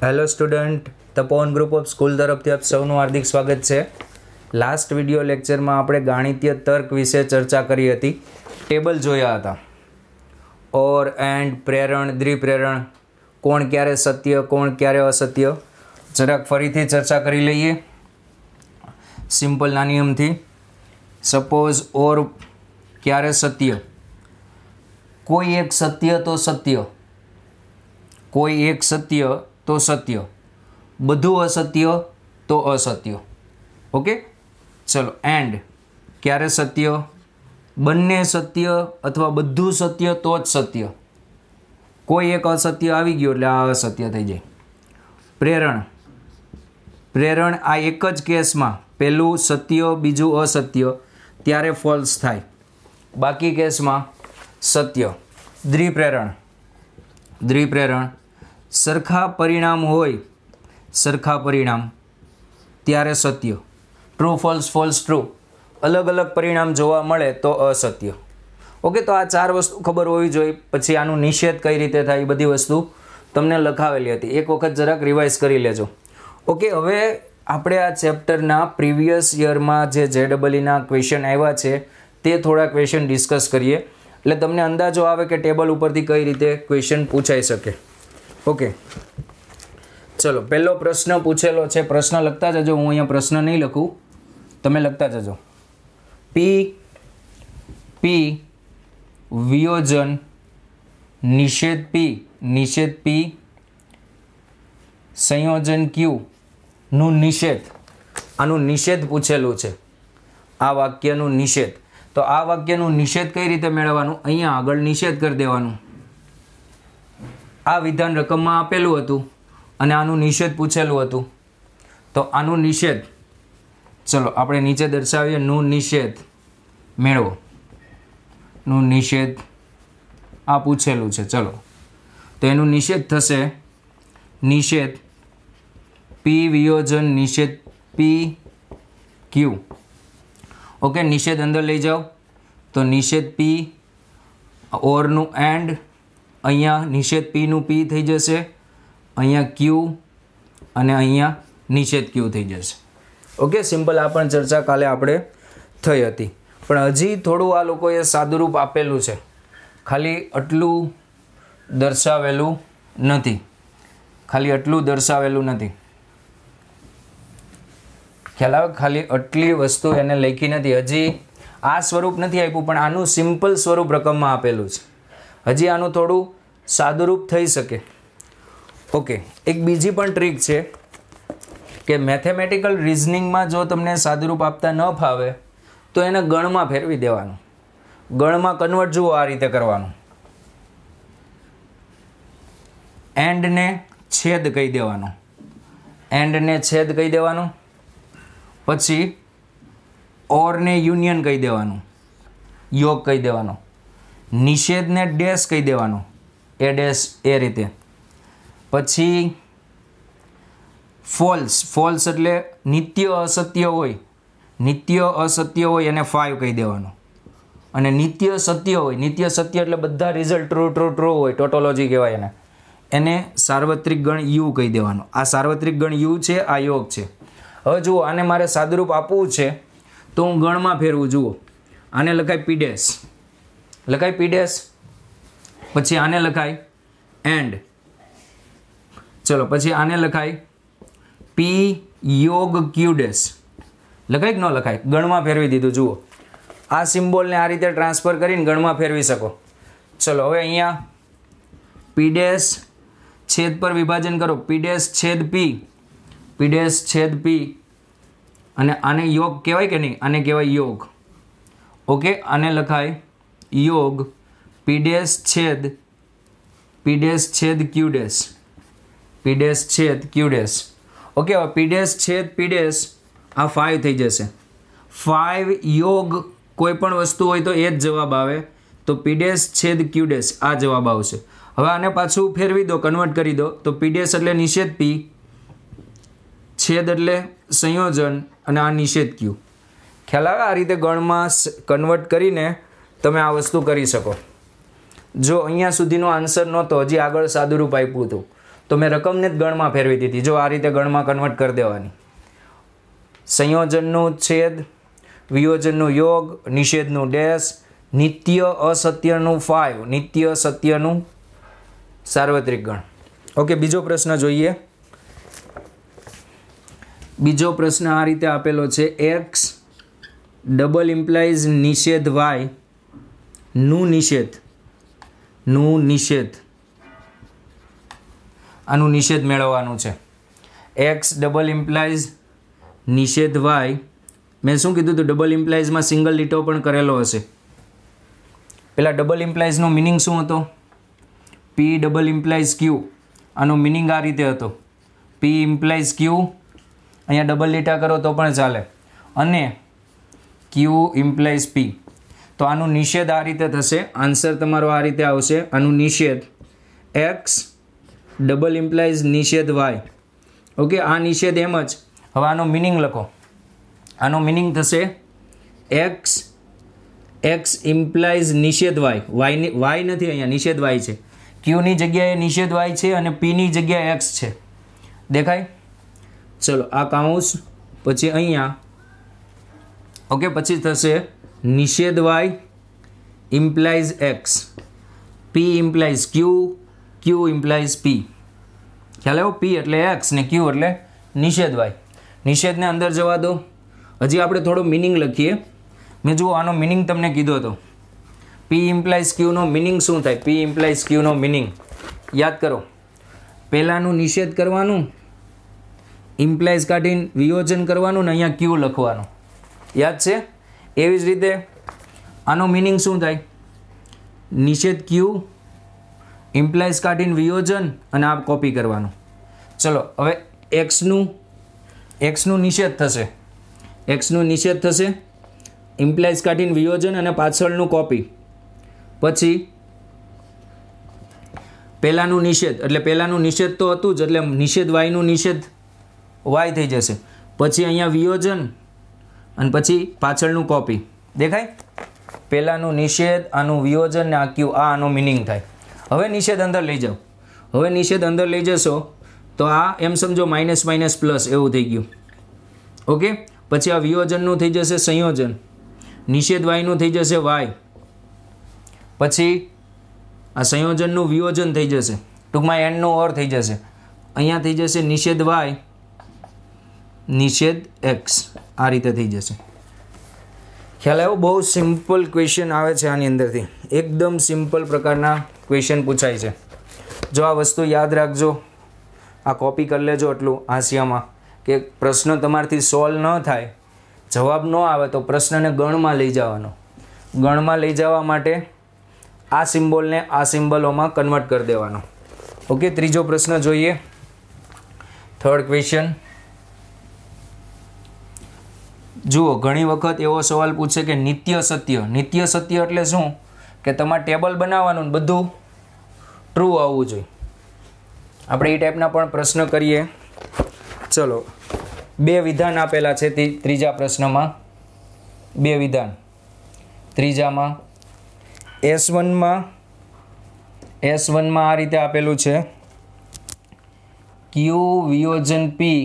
hello student Tapovan group of school તરફથી આપ સૌનું હાર્દિક સ્વાગત છે લાસ્ટ વિડિયો લેક્ચરમાં આપણે ગાણિતીય તર્ક વિશે ચર્ચા કરી હતી ટેબલ જોયા હતા ઓર એન્ડ પ્રેરણ દ્વિપ્રેરણ કોણ ક્યારે સત્ય કોણ ક્યારે અસત્ય જરાક ફરીથી ચર્ચા કરી લઈએ સિમ્પલ ના નિયમથી સપોઝ ઓર ક્યારે સત્ય કોઈ એક સત્ય તો સત્ય કોઈ એક સત્ય તો સત્ય બધું અસત્ય તો અસત્ય ઓકે ચલો એન્ડ ક્યારે સત્ય બંને સત્ય અથવા બધું સત્ય તો જ સત્ય કોઈ એક અસત્ય આવી ગયો એટલે આ અસત્ય થઈ જાય પ્રેરણ પ્રેરણ આ એક જ કેસમાં પહેલું સત્ય બીજું અસત્ય ત્યારે ફોલ્સ થાય બાકી કેસમાં સત્ય દ્રિપ્રેરણ દ્રિપ્રેરણ સરખા પરિણામ હોય સરખા પરિણામ ત્યારે સત્ય ટ્રુ ફોલ્સ ફોલ્સ ટ્રુ અલગ અલગ પરિણામ જોવા મળે તો અસત્ય ઓકે તો આ ચાર વસ્તુ ખબર હોવી જોઈએ પછી આનું નિષેધ કઈ રીતે થાય એ બધી વસ્તુ તમને લખાવેલી હતી એક વખત જરાક રિવાઇઝ કરી લેજો ઓકે હવે આપણે આ ચેપ્ટરના પ્રીવિયસ યરમાં જે જે ડબલઈના ક્વેશ્ચન આવ્યા છે તે થોડા ક્વેશ્ચન ડિસ્કસ કરીએ એટલે તમને અંદાજો આવે કે ટેબલ ઉપરથી કઈ રીતે ક્વેશ્ચન પૂછાઈ શકે ઓકે ચલો પહેલો પ્રશ્ન પૂછેલો છે પ્રશ્ન લખતા જજો હું અહીંયા પ્રશ્ન નહીં લખું તમે લખતા જજો પી પી વિયોજન નિષેધ પી નિષેધ પી સંયોજન ક્યુ નું નિષેધ આનું નિષેધ પૂછેલું છે આ વાક્યનું નિષેધ તો આ વાક્યનું નિષેધ કઈ રીતે મેળવવાનું અહીંયા આગળ નિષેધ કરી દેવાનું આ વિધાન રકમમાં આપેલું હતું અને આનું નિષેધ પૂછેલું હતું તો આનું નિષેધ ચલો આપણે નીચે દર્શાવીએ નું નિષેધ મેળવો નું નિષેધ આ પૂછેલું છે ચલો તો એનું નિષેધ થશે નિષેધ પી વિયોજન નિષેધ પી ક્યુ ઓકે નિષેધ અંદર લઈ જાઓ તો નિષેધ પી ઓરનું એન્ડ અહીંયા નિષેધ પીનું પી થઈ જશે અહીંયા ક્યુ અને અહીંયા નિષેધ ક્યુ થઈ જશે ઓકે સિમ્પલ આ પણ ચર્ચા કાલે આપણે થઈ હતી પણ હજી થોડું આ લોકોએ સાદુરૂપ આપેલું છે ખાલી આટલું દર્શાવેલું નથી ખાલી આટલું દર્શાવેલું નથી ખ્યાલ આવે ખાલી આટલી વસ્તુ એને લખી નથી હજી આ સ્વરૂપ નથી આપ્યું પણ આનું સિમ્પલ સ્વરૂપ રકમમાં આપેલું છે હજી આનું થોડું સાદુરૂપ થઈ શકે ઓકે એક બીજી પણ ટ્રીક છે કે મેથેમેટિકલ રિઝનિંગમાં જો તમને સાદુરૂપ આપતા ન ફાવે તો એને ગણમાં ફેરવી દેવાનું ગણમાં કન્વર્ટ જુઓ આ રીતે કરવાનું એન્ડને છેદ કહી દેવાનો એન્ડને છેદ કહી દેવાનો પછી ઓરને યુનિયન કહી દેવાનું યોગ કહી દેવાનો નિષેધને ડેશ કહી દેવાનો એ ડેશ એ રીતે પછી ફોલ્સ ફોલ્સ એટલે નિત્ય અસત્ય હોય નિત્ય અસત્ય હોય એને ફાઇવ કહી દેવાનો અને નિત્ય સત્ય હોય નિત્ય સત્ય એટલે બધા રિઝલ્ટ ટ્રુ ટ્રુ ટ્રુ હોય ટોટોલોજી કહેવાય એને એને સાર્વત્રિક ગણ યુ કહી દેવાનો આ સાર્વત્રિક ગણ યુ છે આ યોગ છે હવે જુઓ આને મારે સાદુરૂપ આપવું છે તો હું ગણમાં ફેરવું જુઓ આને લખાય પીડેશ લખાય પી ડેસ પછી આને લખાય એન્ડ ચલો પછી આને લખાય પી યોગ ક્યુ ડેશ લખાય કે ન લખાય ગણમાં ફેરવી દીધું જુઓ આ સિમ્બોલને આ રીતે ટ્રાન્સફર કરીને ગણમાં ફેરવી શકો ચલો હવે અહીંયા પી ડેશ છેદ પર વિભાજન કરો પી ડેશ છેદ પી પી ડેશ છેદ પી અને આને યોગ કહેવાય કે નહીં આને કહેવાય યોગ ઓકે આને લખાય યોગ પીડેશ છેદ પીડેસ છેદ ક્યુડેસ પીડેસ છેદ ક્યુડેસ ઓકે હવે પીડેશ છેદ પીડેસ આ ફાઇવ થઈ જશે ફાઇવ યોગ કોઈ પણ વસ્તુ હોય તો એ જ જવાબ આવે તો પીડેસ છેદ ક્યુડેસ આ જવાબ આવશે હવે આને પાછું ફેરવી દો કન્વર્ટ કરી દો તો પીડેશ એટલે નિષેધ પી છેદ એટલે સંયોજન અને આ નિષેધ ક્યુ ખ્યાલ આવે આ રીતે ગણમાં કન્વર્ટ કરીને તમે આ વસ્તુ કરી શકો જો અહીંયા સુધીનો આન્સર નહોતો હજી આગળ સાદુરૂપ આપ્યું હતું તો મેં રકમને જ ગણમાં ફેરવી દીધી જો આ રીતે ગણમાં કન્વર્ટ કરી દેવાની સંયોજનનું છેદ વિયોજનનું યોગ નિષેધનું ડેશ નિત્ય અસત્યનું ફાઇવ નિત્ય સત્યનું સાર્વત્રિક ગણ ઓકે બીજો પ્રશ્ન જોઈએ બીજો પ્રશ્ન આ રીતે આપેલો છે એક્સ ડબલ ઇમ્પ્લાઇઝ નિષેધ વાય નું નિષેધ નું નિષેધ આનું નિષેધ મેળવવાનું છે એક્સ ડબલ ઇમ્પ્લાઇઝ નિષેધ વાય મેં શું કીધું હતું ડબલ ઇમ્પ્લાઇઝમાં સિંગલ લીટો પણ કરેલો હશે પેલા ડબલ ઇમ્પ્લાઇઝનો મિનિંગ શું હતો પી ડબલ ઇમ્પ્લાઇઝ ક્યુ આનો મિનિંગ આ રીતે હતો પી ઇમ્પ્લાઇઝ ક્યુ અહીંયા ડબલ લીટા કરો તો પણ ચાલે અને ક્યુ ઇમ્પ્લાઇઝ પી તો આનું નિષેધ આ રીતે થશે આન્સર તમારો આ રીતે આવશે આનું નિષેધ એક્સ ડબલ ઇમ્પ્લાઇઝ નિષેધ વાય ઓકે આ નિષેધ એમ જ હવે આનો મિનિંગ લખો આનો મિનિંગ થશે એક્સ એક્સ ઇમ્પ્લાઇઝ નિષેધ વાય વાયની વાય નથી અહીંયા નિષેધ વાય છે ક્યુની જગ્યાએ નિષેધ વાય છે અને પીની જગ્યાએ એક્સ છે દેખાય ચલો આ કાઉન્સ પછી અહીંયા ઓકે પછી થશે નિષેધ Y implies X P implies Q Q implies P ખ્યાલ આવ્યો પી એટલે એક્સ ને ક્યુ એટલે નિષેધ વાય નિષેધને અંદર જવા દો હજી આપણે થોડો મિનિંગ લખીએ મેં જુઓ આનો મિનિંગ તમને કીધો હતો પી ઇમ્પ્લાઇઝ ક્યુનો મિનિંગ શું થાય પી ઇમ્પ્લાઇઝ ક્યુનો મિનિંગ યાદ કરો પહેલાંનું નિષેધ કરવાનું ઇમ્પ્લાઇઝ કાઢીને વિયોજન કરવાનું ને અહીંયા ક્યુ લખવાનું યાદ છે એવી જ રીતે આનો મિનિંગ શું થાય નિષેધ ક્યુ ઇમ્પ્લાઇઝ કાઢીને વિયોજન અને આ કોપી કરવાનું ચલો હવે એક્સનું એક્સનું નિષેધ થશે એક્સનું નિષેધ થશે ઇમ્પ્લાઇઝ કાઢીને વિયોજન અને પાછળનું કોપી પછી પહેલાંનું નિષેધ એટલે પહેલાંનું નિષેધ તો હતું જ એટલે નિષેધ વાયનું નિષેધ વાય થઈ જશે પછી અહીંયા વિયોજન અને પછી પાછળનું કોપી દેખાય પહેલાંનું નિષેધ આનું વિયોજન ને આક્યું આ આનો મિનિંગ થાય હવે નિષેધ અંદર લઈ જાઓ હવે નિષેધ અંદર લઈ જશો તો આ એમ સમજો માઇનસ માઇનસ પ્લસ એવું થઈ ગયું ઓકે પછી આ વિયોજનનું થઈ જશે સંયોજન નિષેધ વાયનું થઈ જશે વાય પછી આ સંયોજનનું વિયોજન થઈ જશે ટૂંકમાં એન્ડનો ઓર થઈ જશે અહીંયા થઈ જશે નિષેધ વાય નિષેધ એક્સ આ રીતે થઈ જશે ખ્યાલ આવ્યો બહુ સિમ્પલ ક્વેશ્ચન આવે છે આની અંદરથી એકદમ સિમ્પલ પ્રકારના ક્વેશ્ચન પૂછાય છે જો આ વસ્તુ યાદ રાખજો આ કોપી કરી લેજો એટલું હાંસિયામાં કે પ્રશ્ન તમારથી સોલ્વ ન થાય જવાબ ન આવે તો પ્રશ્નને ગણમાં લઈ જવાનો ગણમાં લઈ જવા માટે આ સિમ્બોલને આ સિમ્બોલોમાં કન્વર્ટ કરી દેવાનો ઓકે ત્રીજો પ્રશ્ન જોઈએ થર્ડ ક્વેશ્ચન જુઓ ઘણી વખત એવો સવાલ પૂછે કે નિત્ય સત્ય નિત્ય સત્ય એટલે શું કે તમારે ટેબલ બનાવવાનું બધું ટ્રુ આવવું જોઈએ આપણે એ ટાઈપના પણ પ્રશ્ન કરીએ ચલો બે વિધાન આપેલા છે ત્રીજા પ્રશ્નમાં બે વિધાન ત્રીજામાં એસ વનમાં એસ વનમાં આ રીતે આપેલું છે ક્યુ વિયોજન પી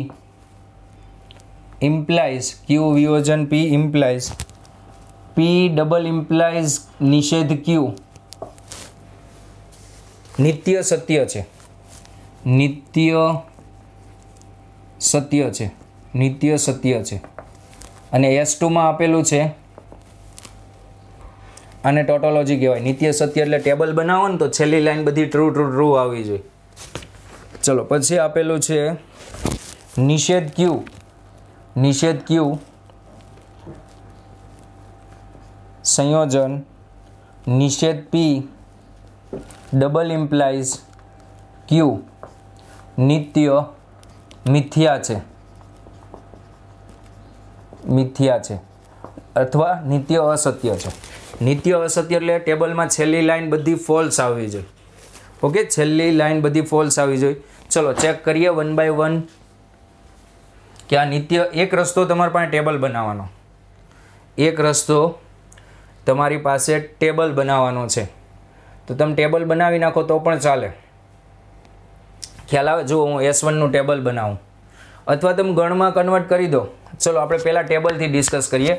ઇમ્પ્લાઇઝ ક્યુ વિયોજન P implies P double implies નિષેધ ક્યુ નિત્ય સત્ય છે નિત્ય સત્ય છે નિત્ય સત્ય છે અને એસ ટુમાં આપેલું છે અને ટોટોલોજી કહેવાય નિત્ય સત્ય એટલે ટેબલ બનાવો ને તો છેલ્લી લાઈન બધી ટ્રુ ટ્રુ ટ્રુ આવી જોઈએ ચલો પછી આપેલું છે નિષેધ ક્યુ નિષેધ ક્યુ સંયોજન નિષેધ પી ડબલ ઇમ્પ્લાઇઝ ક્યુ નિત્ય મિથ્યા છે મિથ્યા છે અથવા નિત્ય અસત્ય છે નિત્ય અસત્ય એટલે ટેબલમાં છેલ્લી લાઈન બધી ફોલ્સ આવવી જોઈએ ઓકે છેલ્લી લાઈન બધી ફોલ્સ આવવી જોઈએ ચલો ચેક કરીએ વન બાય વન કે આ નિત્ય એક રસ્તો તમારે પાસે ટેબલ બનાવવાનો એક રસ્તો તમારી પાસે ટેબલ બનાવવાનો છે તો તમે ટેબલ બનાવી નાખો તો પણ ચાલે ખ્યાલ આવે જુઓ હું એસ વનનું ટેબલ બનાવું અથવા તમે ગણમાં કન્વર્ટ કરી દો ચલો આપણે પહેલાં ટેબલથી ડિસ્કસ કરીએ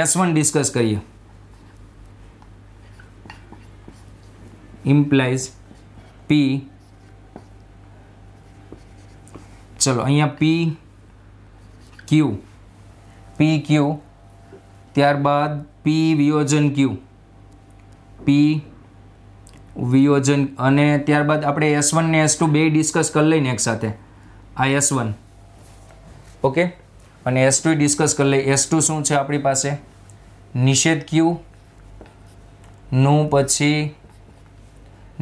એસ વન ડિસ્કસ કરીએ ઇમ્પ્લાઇઝ પી ચલો અહીંયા પી ક્યુ પી ક્યુ ત્યારબાદ પી વિયોજન ક્યુ પી વિયોજન અને ત્યારબાદ આપણે એસ વન ને એસ ટુ બે ડિસ્કસ કરી લઈને એકસાથે આ એસ વન ઓકે અને એસ ટુ ડિસ્કસ કરી લઈએ એસ ટુ શું છે આપણી પાસે નિષેધ ક્યુ નું પછી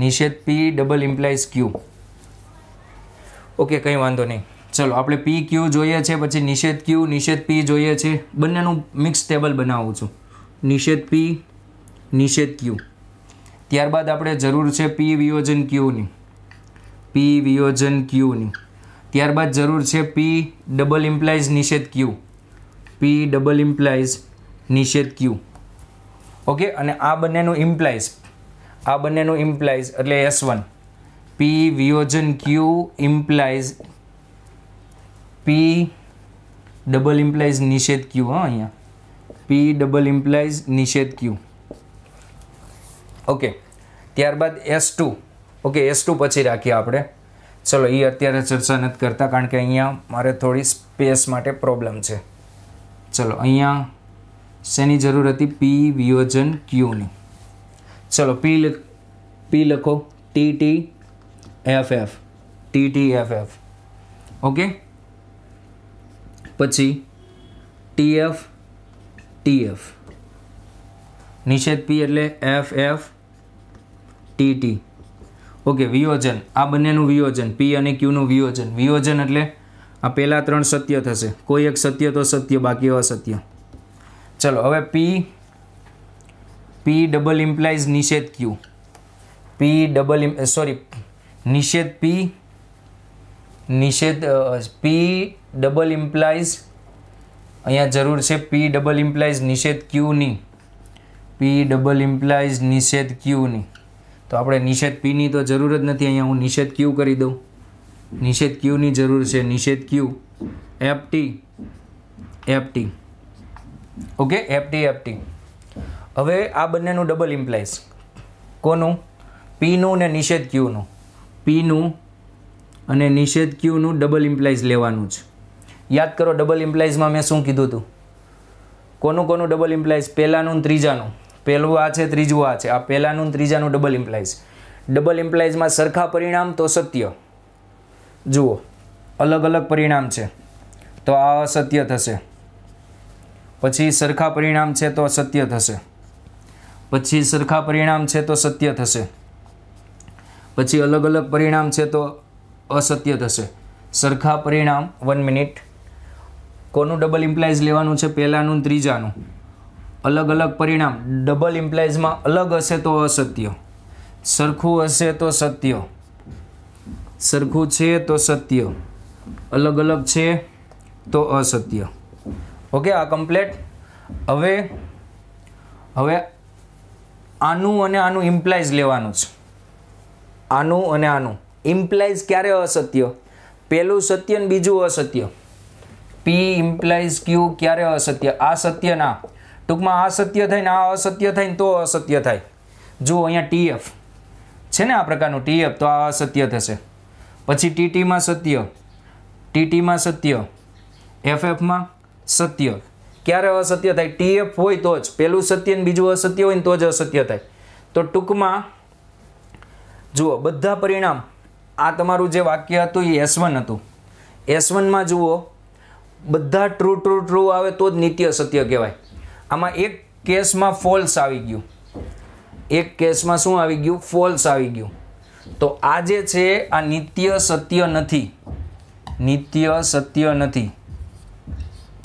નિષેધ P double implies Q okay કંઈ વાંધો નહીં ચલો આપણે પી ક્યુ જોઈએ છે પછી નિષેધ ક્યુ નિષેધ પી જોઈએ છે બંનેનું મિક્સ ટેબલ બનાવું છું નિષેધ પી નિષેધ ક્યુ ત્યારબાદ આપણે જરૂર છે પી વિયોજન ક્યુની પી વિયોજન ક્યુની ત્યારબાદ જરૂર છે પી ડબલ ઇમ્પ્લાઇઝ નિષેધ ક્યુ પી ડબલ ઇમ્પ્લાઇઝ નિષેધ ક્યુ ઓકે અને આ બંનેનું ઇમ્પ્લાઇઝ આ બંનેનું ઇમ્પ્લાઇઝ એટલે એસ વન પી વિયોજન Q implies P double implies નિષેધ ક્યુ હા અહીંયા પી ડબલ ઇમ્પ્લાઇઝ નિષેધ ક્યુ ઓકે ત્યારબાદ S two okay S two પછી રાખીએ આપણે ચલો એ અત્યારે ચર્ચા નથી કરતા કારણ કે અહીંયા મારે થોડી સ્પેસ માટે પ્રોબ્લેમ છે ચલો અહીંયા શેની જરૂર હતી પી વિયોજન ક્યુની ચલો પી લખ પી લખો T T F F T T F F okay પછી ટીએફ ટીએફ નિષેધ પી એટલે F F T T okay વિયોજન આ બંનેનું વિયોજન પી અને ક્યુનું વિયોજન વિયોજન એટલે આ પહેલાં ત્રણ સત્ય થશે કોઈ એક સત્ય તો સત્ય બાકી અસત્ય ચલો હવે પી પી ડબલ ઇમ્પ્લાઇઝ નિષેધ ક્યુ પી ડબલ સોરી નિષેધ પી નિષેધ પી ડબલ ઇમ્પ્લાઇઝ અહીંયા જરૂર છે પી ડબલ ઇમ્પ્લાઇઝ નિષેધ ક્યુની પી ડબલ ઇમ્પ્લાઇઝ નિષેધ ક્યુની તો આપણે નિષેધ પીની તો જરૂર જ નથી અહીંયા હું નિષેધ ક્યુ કરી દઉં નિષેધ ક્યુની જરૂર છે નિષેધ Q F T okay F T હવે આ બંનેનું ડબલ ઇમ્પ્લાઇઝ કોનું પીનું ને નિષેધ ક્યુનું પીનું અને નિષેધ ક્યુનું ડબલ ઇમ્પ્લાઇઝ લેવાનું છે યાદ કરો ડબલ ઇમ્પ્લાઇઝમાં મેં શું કીધું હતું કોનું કોનું ડબલ ઇમ્પ્લાઇઝ પહેલાંનું ત્રીજાનું પહેલું આ છે ત્રીજું આ છે આ પહેલાંનું ત્રીજાનું ડબલ ઇમ્પ્લાઇઝ ડબલ ઇમ્પ્લાઇઝમાં સરખા પરિણામ તો સત્ય જુઓ અલગ અલગ પરિણામ છે તો આ અસત્ય થશે પછી સરખા પરિણામ છે તો સત્ય થશે પછી સરખા પરિણામ છે તો સત્ય થશે પછી અલગ અલગ પરિણામ છે તો અસત્ય થશે સરખા પરિણામ વન મિનિટ કોનું ડબલ ઇમ્પ્લાઇઝ લેવાનું છે પહેલાંનું ત્રીજાનું અલગ અલગ પરિણામ ડબલ ઇમ્પ્લાઇઝમાં અલગ હશે તો અસત્ય સરખું હશે તો સત્ય સરખું છે તો સત્ય અલગ અલગ છે તો અસત્ય ઓકે આ કમ્પ્લેટ હવે હવે આનું અને આનું ઇમ્પ્લાઇઝ લેવાનું છે આનું અને આનું ઇમ્પ્લાઇઝ ક્યારે અસત્ય પહેલું સત્ય ને બીજું અસત્ય પી ઇમ્પ્લાઇઝ ક્યુ ક્યારે અસત્ય આ સત્ય ના ટૂંકમાં આ સત્ય થાય ને આ અસત્ય થાય ને તો અસત્ય થાય જુઓ અહીંયા ટીએફ છે ને આ પ્રકારનું ટીએફ તો આ અસત્ય થશે પછી ટીટીમાં સત્ય ટીટીમાં સત્ય એફએફમાં સત્ય ક્યારે અસત્ય થાય ટીએફ હોય તો જ પેલું સત્ય ને બીજું અસત્ય હોય ને તો જ અસત્ય થાય તો ટૂંકમાં જુઓ બધા પરિણામ આ તમારું જે વાક્ય હતું એ એસ વન હતું એસ વનમાં જુઓ બધા ટ્રુ ટ્રુ ટ્રુ આવે તો જ નિત્ય સત્ય કહેવાય આમાં એક કેસમાં ફોલ્સ આવી ગયું એક કેસમાં શું આવી ગયું ફોલ્સ આવી ગયું તો આ જે છે આ નિત્ય સત્ય નથી નિત્ય સત્ય નથી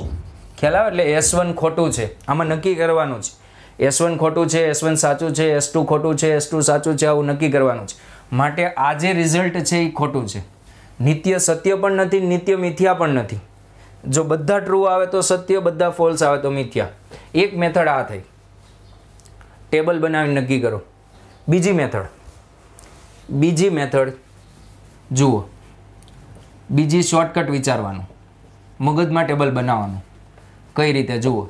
ખ્યાલ આવે એટલે એસ વન ખોટું છે આમાં નક્કી કરવાનું છે એસ વન ખોટું છે એસ વન સાચું છે એસ ટુ ખોટું છે એસ ટુ સાચું છે આવું નક્કી કરવાનું છે માટે આ જે રિઝલ્ટ છે એ ખોટું છે નિત્ય સત્ય પણ નથી નિત્ય મિથ્યા પણ નથી જો બધા ટ્રુ આવે તો સત્ય બધા ફોલ્સ આવે તો મિથ્યા એક મેથડ આ થઈ ટેબલ બનાવી નક્કી કરો બીજી મેથડ બીજી મેથડ જુઓ બીજી શોર્ટકટ વિચારવાનું મગજમાં ટેબલ બનાવવાનું કઈ રીતે જુઓ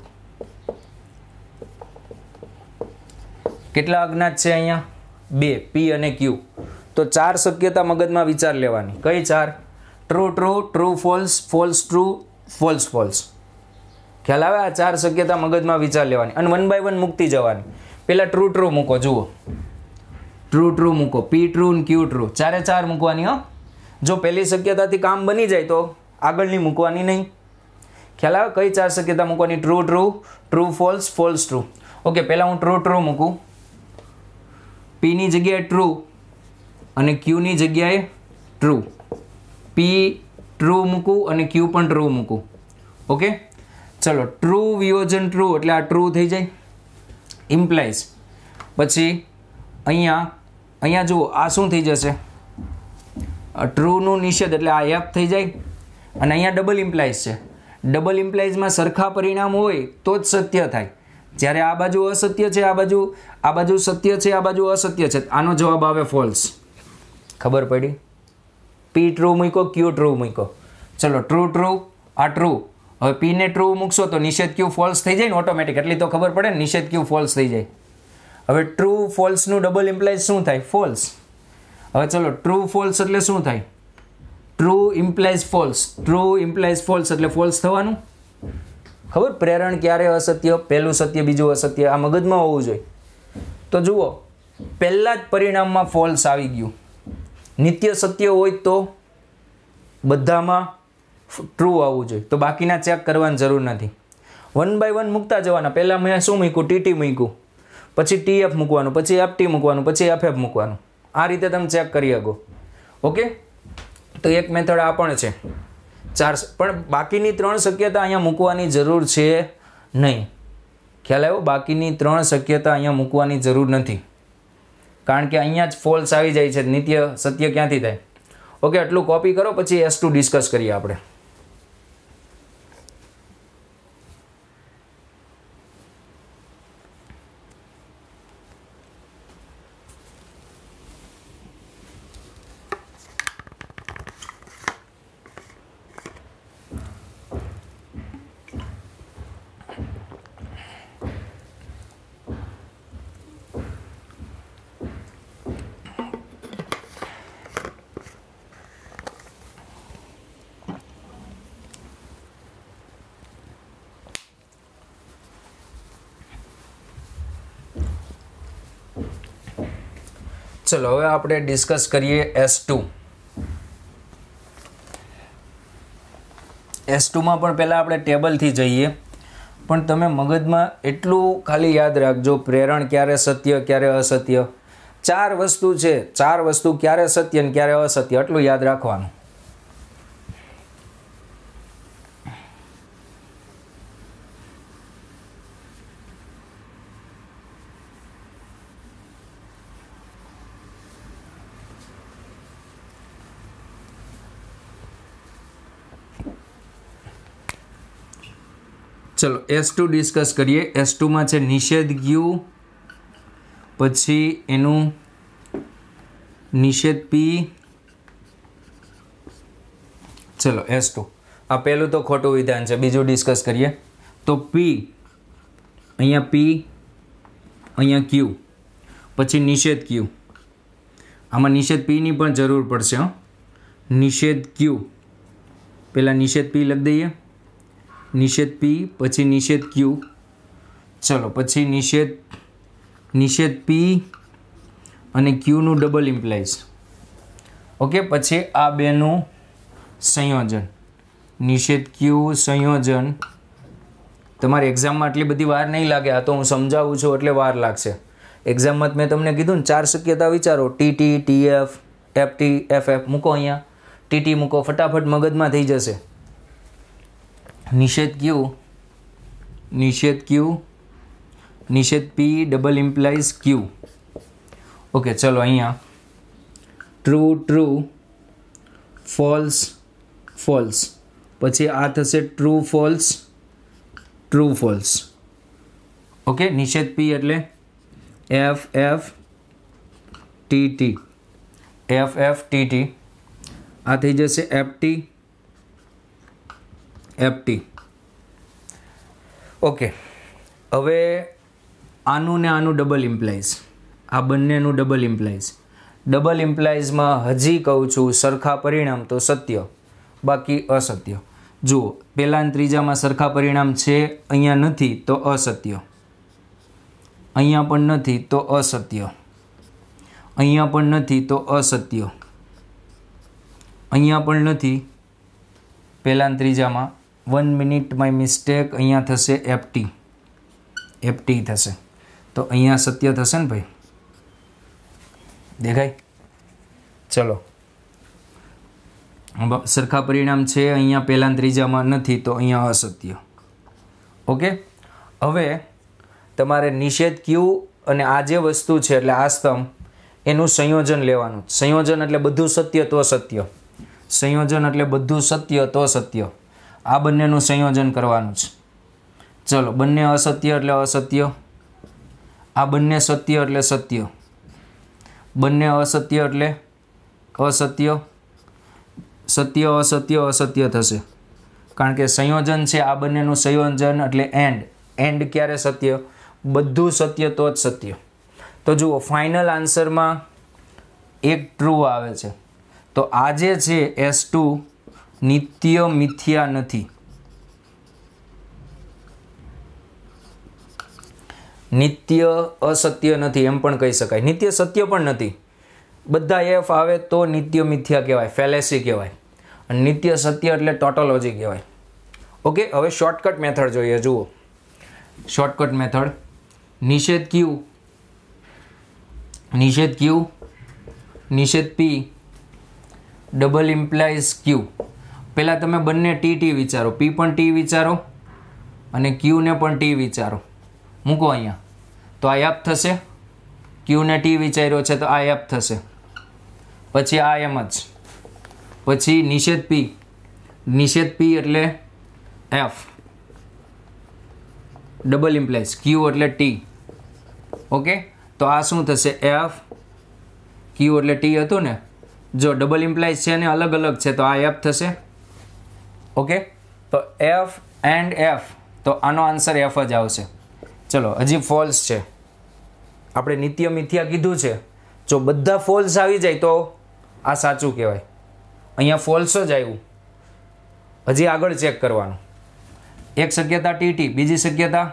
કેટલા અજ્ઞાત છે અહીંયા બે પી અને ક્યુ તો ચાર શક્યતા મગજમાં વિચાર લેવાની કઈ ચાર true true true false false true false false ખ્યાલ આવે આ ચાર શક્યતા મગજમાં વિચાર લેવાની અને વન બાય વન મૂકતી જવાની પહેલાં ટ્રુ ટ્રુ મૂકો જુઓ ટ્રુ ટ્રુ મૂકો પી ટ્રુ ને ક્યુ ટ્રુ ચારે ચાર મૂકવાની હો જો પહેલી શક્યતાથી કામ બની જાય તો આગળની મૂકવાની નહીં ખ્યાલ આવે કઈ ચાર શક્યતા મૂકવાની true true true false false true okay પહેલાં હું ટ્રુ ટ્રુ મૂકું પીની જગ્યાએ ટ્રુ અને ક્યુની જગ્યાએ ટ્રુ પી ટ્રુ મૂકું અને ક્યુ પણ ટ્રુ મૂકું ઓકે ચલો ટ્રુ વિયોજન ટ્રુ એટલે આ ટ્રુ થઈ જાય ઇમ્પ્લાઇઝ પછી અહીંયા અહીંયા જુઓ આ શું થઈ જશે ટ્રુનું નિષેધ એટલે આ એફ થઈ જાય અને અહીંયા ડબલ ઇમ્પ્લાઇઝ છે ડબલ ઇમ્પ્લાઇઝમાં સરખા પરિણામ હોય તો જ સત્ય થાય જ્યારે આ બાજુ અસત્ય છે આ બાજુ આ બાજુ સત્ય છે આ બાજુ અસત્ય છે આનો જવાબ આવે ફોલ્સ ખબર પડી પી ટ્રુ મૂક્યો ક્યુ ટ્રુ મૂક્યો ચલો ટ્રુ ટ્રુ આ ટ્રુ હવે પીને ટ્રુ મૂકશો તો નિષેધ ક્યુ ફોલ્સ થઈ જાય ને ઓટોમેટિક એટલી તો ખબર પડે ને નિષેધ ક્યુ ફોલ્સ થઈ જાય હવે ટ્રુ ફોલ્સનું ડબલ ઇમ્પ્લાઇઝ શું થાય ફોલ્સ હવે ચલો ટ્રુ ફોલ્સ એટલે શું થાય true implies false true implies false એટલે ફોલ્સ થવાનું ખબર પ્રેરણ ક્યારે અસત્ય પહેલું સત્ય બીજું અસત્ય આ મગજમાં હોવું જોઈએ તો જુઓ પહેલાં જ પરિણામમાં ફોલ્સ આવી ગયું નિત્ય સત્ય હોય તો બધામાં ટ્રુ આવવું જોઈએ તો બાકીના ચેક કરવાની જરૂર નથી વન બાય વન મૂકતા જવાના પહેલાં મેં શું મૂક્યું ટીટી મૂક્યું પછી ટી એફ મૂકવાનું પછી એફટી મૂકવાનું પછી એફએફ મૂકવાનું આ રીતે તમે ચેક કરી શકો ઓકે તો એક મેથડ આ પણ છે ચાર પણ બાકીની ત્રણ શક્યતા અહીંયા મૂકવાની જરૂર છે નહીં ખ્યાલ આવ્યો બાકીની ત્રણ શક્યતા અહીંયા મૂકવાની જરૂર નથી કારણ કે અહીંયા જ ફોલ્સ આવી જાય છે નિત્ય સત્ય ક્યાંથી થાય ઓકે આટલું કોપી કરો પછી એસ ટુ ડિસ્કસ કરીએ આપણે ચલો હવે આપણે ડિસ્કસ કરીએ એસ ટુ એસ ટુમાં પણ પહેલાં આપણે ટેબલથી જઈએ પણ તમે મગજમાં એટલું ખાલી યાદ રાખજો પ્રેરણ ક્યારે સત્ય ક્યારે અસત્ય ચાર વસ્તુ છે ચાર વસ્તુ ક્યારે સત્ય ને ક્યારે અસત્ય એટલું યાદ રાખવાનું ચલો એસ ટુ ડિસ્કસ કરીએ એસ ટુમાં છે નિષેધ ક્યુ પછી એનું નિષેધ પી ચલો એસ ટુ આ પહેલું તો ખોટું વિધાન છે બીજું ડિસ્કસ કરીએ તો પી અહીંયા પી અહીંયા ક્યુ પછી નિષેધ ક્યુ આમાં નિષેધ પીની પણ જરૂર પડશે હં નિષેધ ક્યુ પહેલાં નિષેધ પી લખી દઈએ નિષેધ પી પછી નિષેધ ક્યુ ચલો પછી નિષેધ નિષેધ પી અને ક્યુનું ડબલ ઇમ્પ્લાઇઝ ઓકે પછી આ બેનું સંયોજન નિષેધ ક્યુ સંયોજન તમારે એક્ઝામમાં આટલી બધી વાર નહીં લાગે આ તો હું સમજાવું છું એટલે વાર લાગશે એક્ઝામમાં મેં તમને કીધું ને ચાર શક્યતા વિચારો T T T F F T F F મૂકો અહીંયા ટીટી મૂકો ફટાફટ મગજમાં થઈ જશે નિષેધ ક્યુ નિષેધ ક્યુ નિષેધ P double implies Q okay ચલો અહીંયા ટ્રુ ટ્રુ ફોલ્સ ફોલ્સ પછી આ થશે true false true false okay નિષેધ પી એટલે F F T T F F T T આ થઈ જશે એફ ટી એફટી ઓકે હવે આનું ને આનું ડબલ ઇમ્પ્લાઇઝ આ બંનેનું ડબલ ઇમ્પ્લાઇઝ ડબલ ઇમ્પ્લાઇઝમાં હજી કહું છું સરખા પરિણામ તો સત્ય બાકી અસત્ય જુઓ પહેલાં ત્રીજામાં સરખા પરિણામ છે અહીંયા નથી તો અસત્ય અહીંયા પણ નથી તો અસત્ય અહીંયા પણ નથી તો અસત્ય અહીંયા પણ નથી પહેલાં ત્રીજામાં વન મિનિટ માય મિસ્ટેક અહીંયા થશે એફટી એફટી થશે તો અહીંયા સત્ય થશે ને ભાઈ દેખાય ચલો સરખા પરિણામ છે અહીંયા પહેલાં ત્રીજામાં નથી તો અહીંયા અસત્ય ઓકે હવે તમારે નિષેધ ક્યુ અને આ જે વસ્તુ છે એટલે આ સ્તંભ એનું સંયોજન લેવાનું સંયોજન એટલે બધું સત્ય તો સત્ય સંયોજન એટલે બધું સત્ય તો સત્ય આ બંનેનું સંયોજન કરવાનું છે ચલો બંને અસત્ય એટલે અસત્ય આ બંને સત્ય એટલે સત્ય બંને અસત્ય એટલે અસત્ય સત્ય અસત્ય અસત્ય થશે કારણ કે સંયોજન છે આ બંનેનું સંયોજન એટલે એન્ડ એન્ડ ક્યારે સત્ય બધું સત્ય તો જ સત્ય તો જુઓ ફાઇનલ આન્સરમાં એક ટ્રુ આવે છે તો આજે છે એસ ટુ નિત્ય મિથ્યા નથી નિત્ય અસત્ય નથી એમ પણ કહી શકાય નિત્ય સત્ય પણ નથી બધા એફ આવે તો નિત્ય મિથ્યા કહેવાય ફેલેસી કહેવાય અને નિત્ય સત્ય એટલે ટોટોલોજી કહેવાય ઓકે હવે શોર્ટકટ મેથડ જોઈએ જુઓ શોર્ટકટ મેથડ નિષેધ ક્યુ નિષેધ ક્યુ નિષેધ પી ડબલ ઇમ્પ્લાઇઝ ક્યુ પહેલાં તમે બંને ટી ટી વિચારો પી પણ ટી વિચારો અને ક્યુને પણ ટી વિચારો મૂકો અહીંયા તો આ એપ થશે ક્યુને ટી વિચાર્યો છે તો આ એપ થશે પછી આ એમ જ પછી નિષેધ પી નિષેધ પી એટલે એફ ડબલ ઇમ્પ્લાઇઝ ક્યુ એટલે ટી ઓકે તો આ શું થશે એફ ક્યુ એટલે ટી હતું ને જો ડબલ ઇમ્પ્લાઇઝ છે ને અલગ અલગ છે તો આ એફ થશે ઓકે તો એફ એન્ડ એફ તો આનો આન્સર એફ જ આવશે ચલો હજી ફોલ્સ છે આપણે નિત્ય મિથ્યા કીધું છે જો બધા ફોલ્સ આવી જાય તો આ સાચું કહેવાય અહીંયા ફોલ્સ જ આવ્યું હજી આગળ ચેક કરવાનું એક શક્યતા ટીટી બીજી શક્યતા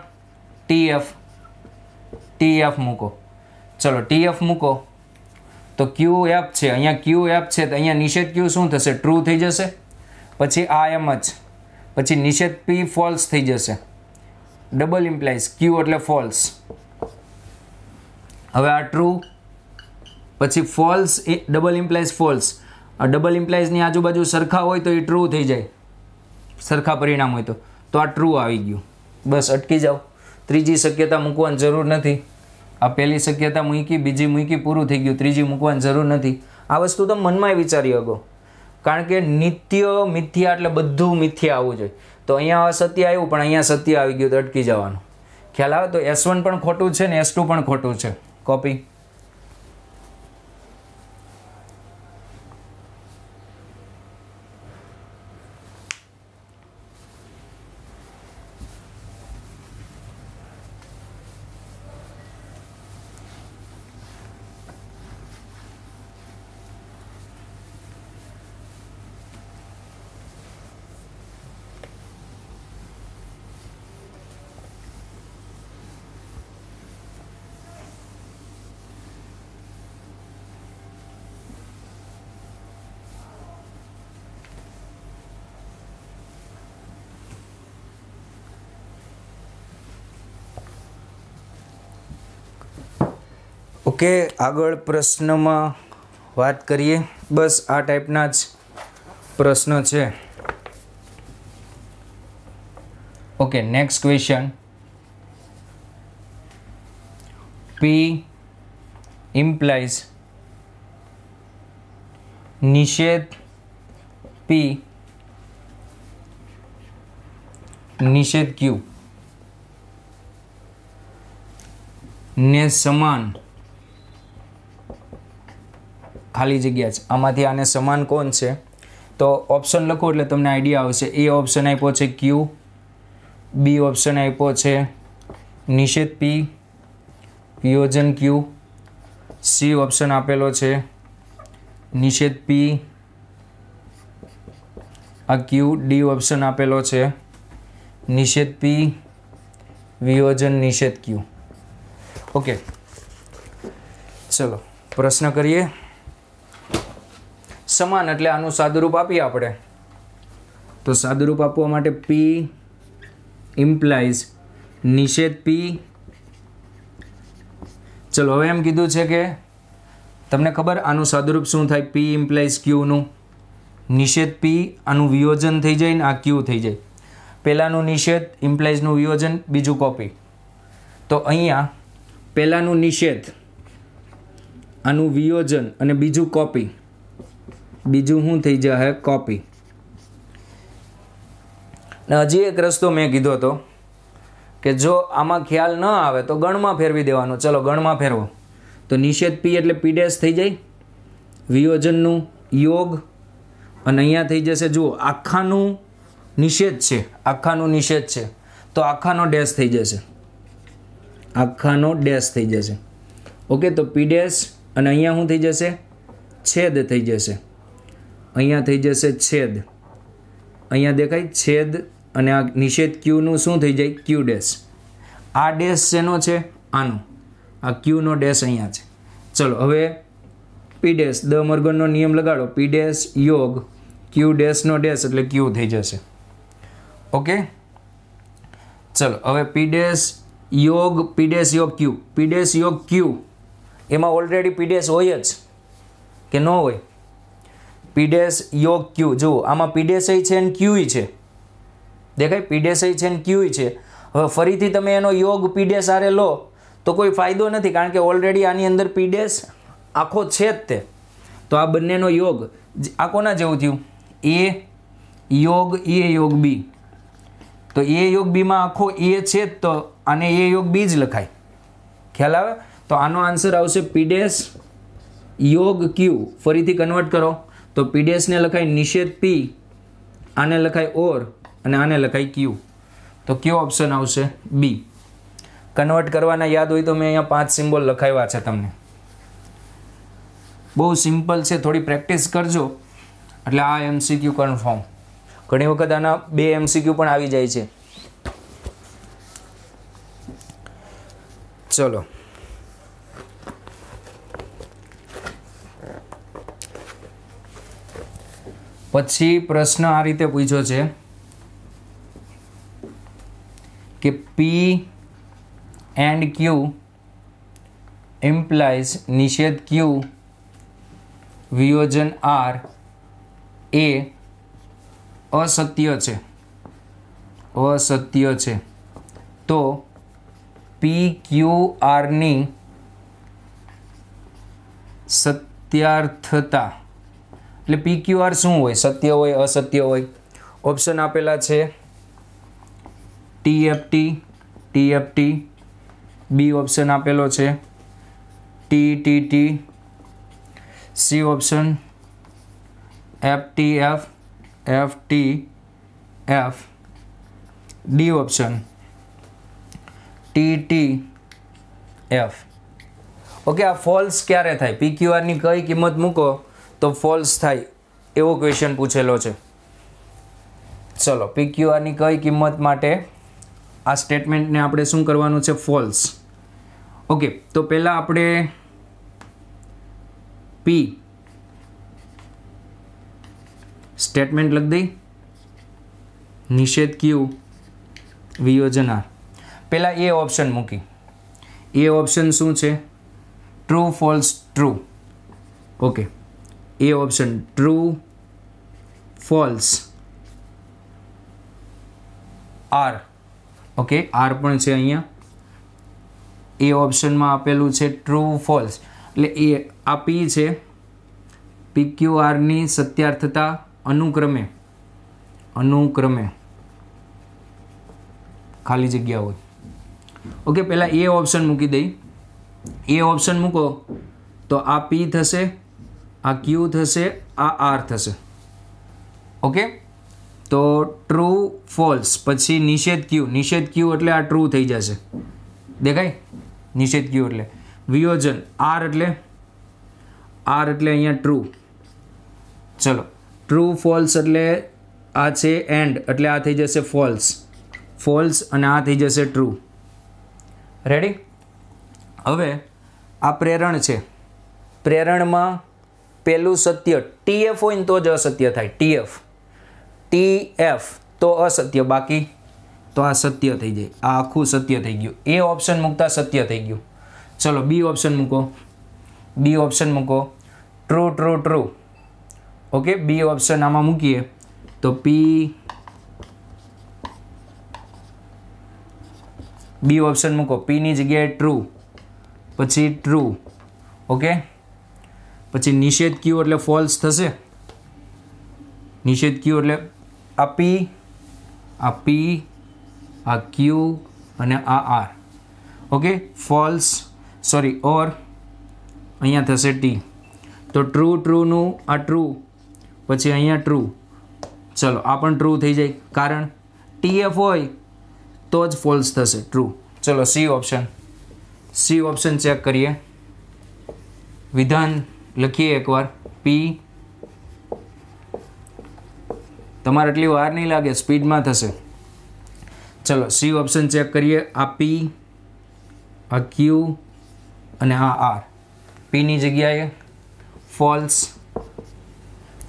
ટી એફ મૂકો ચલો ટી એફ મૂકો તો ક્યુ એપ છે અહીંયા ક્યુ એપ છે તો અહીંયા નિષેધ ક્યુ શું થશે ટ્રુ થઈ જશે પછી આ એમ જ પછી નિષેધ પી ફોલ્સ થઈ જશે ડબલ ઇમ્પ્લાઇઝ ક્યુ એટલે ફોલ્સ હવે આ ટ્રુ પછી ફોલ્સ એ ડબલ ઇમ્પ્લાઇઝ ફોલ્સ ડબલ ઇમ્પ્લાઇઝની આજુબાજુ સરખા હોય તો એ ટ્રુ થઈ જાય સરખા પરિણામ હોય તો તો આ ટ્રુ આવી ગયું બસ અટકી જાઓ ત્રીજી શક્યતા મૂકવાની જરૂર નથી આ પહેલી શક્યતા મૂકી બીજી મૂકી પૂરું થઈ ગયું ત્રીજી મૂકવાની જરૂર નથી આ વસ્તુ તો મનમાં વિચારી અગો કારણ કે નિત્ય મિથ્યા એટલે બધું મિથ્યા આવવું જોઈએ તો અહીંયા સત્ય આવ્યું પણ અહીંયા સત્ય આવી ગયું તો અટકી જવાનું ખ્યાલ આવે તો એસ વન પણ ખોટું છે ને એસ ટુ પણ ખોટું છે કોપી ઓકે આગળ પ્રશ્નમાં વાત કરીએ બસ આ ટાઈપના જ પ્રશ્ન છે okay next question P implies નિષેધ પી નિષેધ ક્યુ ને સમાન ખાલી જગ્યા છે આમાંથી આને સમાન કોણ છે તો ઓપ્શન લખો એટલે તમને આઈડિયા આવશે એ ઓપ્શન આપ્યો છે ક્યુ બી ઓપ્શન આપ્યો છે નિષેધ પી યોજન ક્યુ સી ઓપ્શન આપેલો છે નિષેધ પી આ ક્યુ ડી ઓપ્શન આપેલો છે નિષેધ પી વિયોજન નિષેધ ક્યુ ઓકે ચલો પ્રશ્ન કરીએ સમાન એટલે આનું સાદુરૂપ આપીએ આપણે તો સાદુરૂપ આપવા માટે પી ઇમ્પ્લાઇઝ નિષેધ પી ચલો હવે એમ કીધું છે કે તમને ખબર આનું સાદુરૂપ શું થાય પી ઇમ્પ્લાઇઝ ક્યુનું નિષેધ પી આનું વિયોજન થઈ જાય ને આ ક્યુ થઈ જાય પહેલાંનું નિષેધ ઇમ્પ્લાઇઝનું વિયોજન બીજું કોપી તો અહીંયા પહેલાંનું નિષેધ આનું વિયોજન અને બીજું કોપી બીજું શું થઈ જશે કોપી ને હજી એક રસ્તો મેં કીધો હતો કે જો આમાં ખ્યાલ ન આવે તો ગણમાં ફેરવી દેવાનો ચલો ગણમાં ફેરવો તો નિષેધ પી એટલે પીડેસ થઈ જાય વિયોજનનું યોગ અને અહીંયા થઈ જશે જુઓ આખાનું નિષેધ છે આખાનું નિષેધ છે તો આખાનો ડેશ થઈ જશે આખાનો ડેશ થઈ જશે ઓકે તો પીડેશ અને અહીંયા શું થઈ જશે છેદ થઈ જશે અહીંયા થઈ જશે છેદ અહીંયા દેખાય છેદ અને આ નિષેધ ક્યુનું શું થઈ જાય ક્યુ ડેશ આ ડેશ શેનો છે આનો આ ક્યુનો ડેશ અહીંયા છે ચલો હવે પી ડેશ દ મર્ગનનો નિયમ લગાડો પી ડેશ યોગ ક્યુ ડેશનો ડેશ એટલે ક્યુ થઈ જશે ઓકે ચલો હવે પી ડેશ યોગ પી ડેશ યોગ ક્યુ પી ડેશ યોગ ક્યુ એમાં ઓલરેડી પી ડેશ હોય જ કે ન હોય પીડેસ યોગ ક્યુ જુઓ આમાં પીડેસય છે ને ક્યુય છે દેખાય પીડેસય છે ને ક્યુય છે હવે ફરીથી તમે એનો યોગ પીડેસ આરે લો તો કોઈ ફાયદો નથી કારણ કે ઓલરેડી આની અંદર પીડેસ આખો છે જ તે તો આ બંનેનો યોગ આ કોના જેવું થયું એ યોગ એ યોગ બી તો એ યોગ બીમાં આખો એ છે જ તો આને એ યોગ બી જ લખાય ખ્યાલ આવે તો આનો આન્સર આવશે પીડેસ યોગ ક્યુ ફરીથી કન્વર્ટ કરો તો પીડીએસને લખાય નિષેધ પી આને લખાય ઓર અને આને લખાય ક્યુ તો કયો ઓપ્શન આવશે બી કન્વર્ટ કરવાના યાદ હોય તો મેં અહીંયા પાંચ સિમ્બોલ લખાવ્યા છે તમને બહુ સિમ્પલ છે થોડી પ્રેક્ટિસ કરજો એટલે આ એમસીક્યુ કન્ફર્મ ઘણી વખત આના બે એમસીક્યુ પણ આવી જાય છે ચલો પછી પ્રશ્ન આ રીતે પૂછ્યો છે કે પી એન્ડ ક્યુ ઇમ્પ્લાઇઝ નિષેધ ક્યુ વિયોજન આર એ અસત્ય છે અસત્ય છે તો પી ક્યુ આરની સત્યાર્થતા એટલે પીક્યુઆર શું હોય સત્ય હોય અસત્ય હોય ઓપ્શન આપેલા છે T T F T B option આપેલો છે T T T C option F T F F T F D option T T F okay આ ફોલ્સ ક્યારે થાય પીક્યુઆરની કઈ કિંમત મૂકો તો ફોલ્સ થાય એવો ક્વેશ્ચન પૂછેલો છે ચલો પીક્યુઆરની કઈ કિંમત માટે આ સ્ટેટમેન્ટને આપણે શું કરવાનું છે ફોલ્સ ઓકે તો પહેલાં આપણે પી સ્ટેટમેન્ટ લખી દઈ નિષેધ ક્યુ વિયોજનાર પહેલાં એ ઓપ્શન મૂકી એ ઓપ્શન શું છે true false true okay A option true false R okay R પણ છે અહીંયા એ ઓપ્શનમાં આપેલું છે ટ્રુ ફોલ્સ એટલે એ આ પી છે આરની સત્યાર્થતા અનુક્રમે અનુક્રમે ખાલી જગ્યા હોય ઓકે પહેલાં એ ઓપ્શન મૂકી દઈ એ ઓપ્શન મૂકો તો આ પી થશે આ ક્યુ થશે આ આર થશે ઓકે તો ટ્રુ ફોલ્સ પછી નિષેધ ક્યુ નિષેધ ક્યુ એટલે આ ટ્રુ થઈ જશે દેખાય નિષેધ ક્યુ એટલે વિયોજન આર એટલે આર એટલે અહીંયા ટ્રુ ચલો ટ્રુ ફોલ્સ એટલે આ છે એન્ડ એટલે આ થઈ જશે ફોલ્સ ફોલ્સ અને આ થઈ જશે ટ્રુ રેડી હવે આ પ્રેરણ છે પ્રેરણમાં પહેલું સત્ય ટીએફ હોય ને તો જ અસત્ય થાય ટીએફ એફ તો અસત્ય બાકી તો આ સત્ય થઈ જાય આ આખું સત્ય થઈ ગયું એ ઓપ્શન મૂકતા સત્ય થઈ ગયું ચલો બી ઓપ્શન મૂકો બી ઓપ્શન મૂકો true true true okay B option આમાં મૂકીએ તો પી બી ઓપ્શન મૂકો પીની જગ્યાએ ટ્રુ પછી ટ્રુ ઓકે પછી નિષેધ ક્યુ એટલે ફોલ્સ થશે નિષેધ ક્યુ એટલે આ પી આ પી આ ક્યુ અને આ R okay false sorry or અહીંયા થશે ટી તો ટ્રુ ટ્રુનું આ ટ્રુ પછી અહીંયા ટ્રુ ચલો આ પણ ટ્રુ થઈ જાય કારણ ટીએફ હોય તો જ ફોલ્સ થશે ટ્રુ ચલો C option C option check કરીએ વિધાન લખીએ એકવાર પી તમારે એટલી વાર નહીં લાગે સ્પીડમાં થશે ચલો સી ઓપ્શન ચેક કરીએ આ પી આ ક્યુ અને આ આર પીની જગ્યાએ ફોલ્સ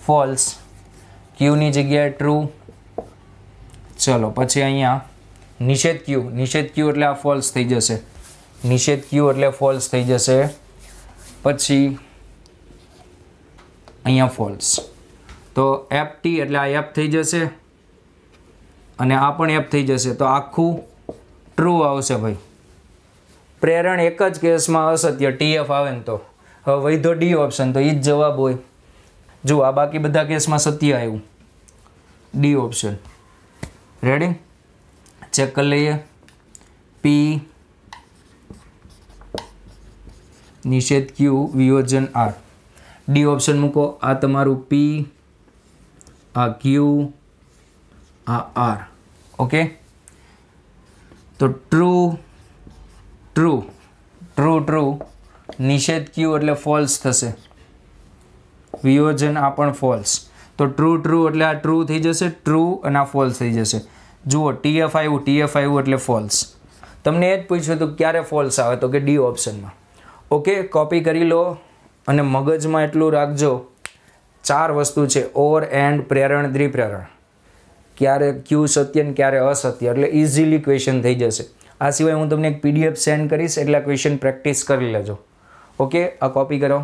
ફોલ્સ ક્યુની જગ્યાએ ટ્રુ ચલો પછી અહીંયા નિષેધ ક્યુ નિષેધ ક્યુ એટલે આ ફોલ્સ થઈ જશે નિષેધ ક્યુ એટલે ફોલ્સ થઈ જશે પછી અહીંયા ફોલ્સ તો એફ ટી એટલે આ એફ થઈ જશે અને આ પણ એફ થઈ જશે તો આખું ટ્રુ આવશે ભાઈ પ્રેરણ એક જ કેસમાં અસત્ય ટી એફ આવે ને તો હવે વૈધો ડી ઓપ્શન તો એ જ જવાબ હોય જુઓ આ બાકી બધા કેસમાં સત્ય આવ્યું ડી ઓપ્શન રેડી ચેક કરી લઈએ પી નિષેધ ક્યુ વિયોજન આર ડી ઓપ્શન મૂકો આ તમારું પી આ ક્યુ આ આર ઓકે તો ટ્રુ ટ્રુ ટ્રુ ટ્રુ નિષેધ ક્યુ એટલે ફોલ્સ થશે વિયોજન આ પણ ફોલ્સ તો ટ્રુ ટ્રુ એટલે આ ટ્રુ થઈ જશે ટ્રુ અને આ ફોલ્સ થઈ જશે જુઓ ટીએફ આવ્યું ટીએફ આવ્યું એટલે ફોલ્સ તમને એ જ પૂછ્યું હતું ક્યારે ફોલ્સ આવે તો કે ડી ઓપ્શનમાં ઓકે કોપી કરી લો અને મગજમાં એટલું રાખજો ચાર વસ્તુ છે ઓર એન્ડ પ્રેરણ દ્રિપ્રેરણ ક્યારે ક્યુ સત્ય ને ક્યારે અસત્ય એટલે ઇઝીલી ક્વેશ્ચન થઈ જશે આ સિવાય હું તમને એક પીડીએફ સેન્ડ કરીશ એટલા ક્વેશ્ચન પ્રેક્ટિસ કરી લેજો ઓકે આ કોપી કરો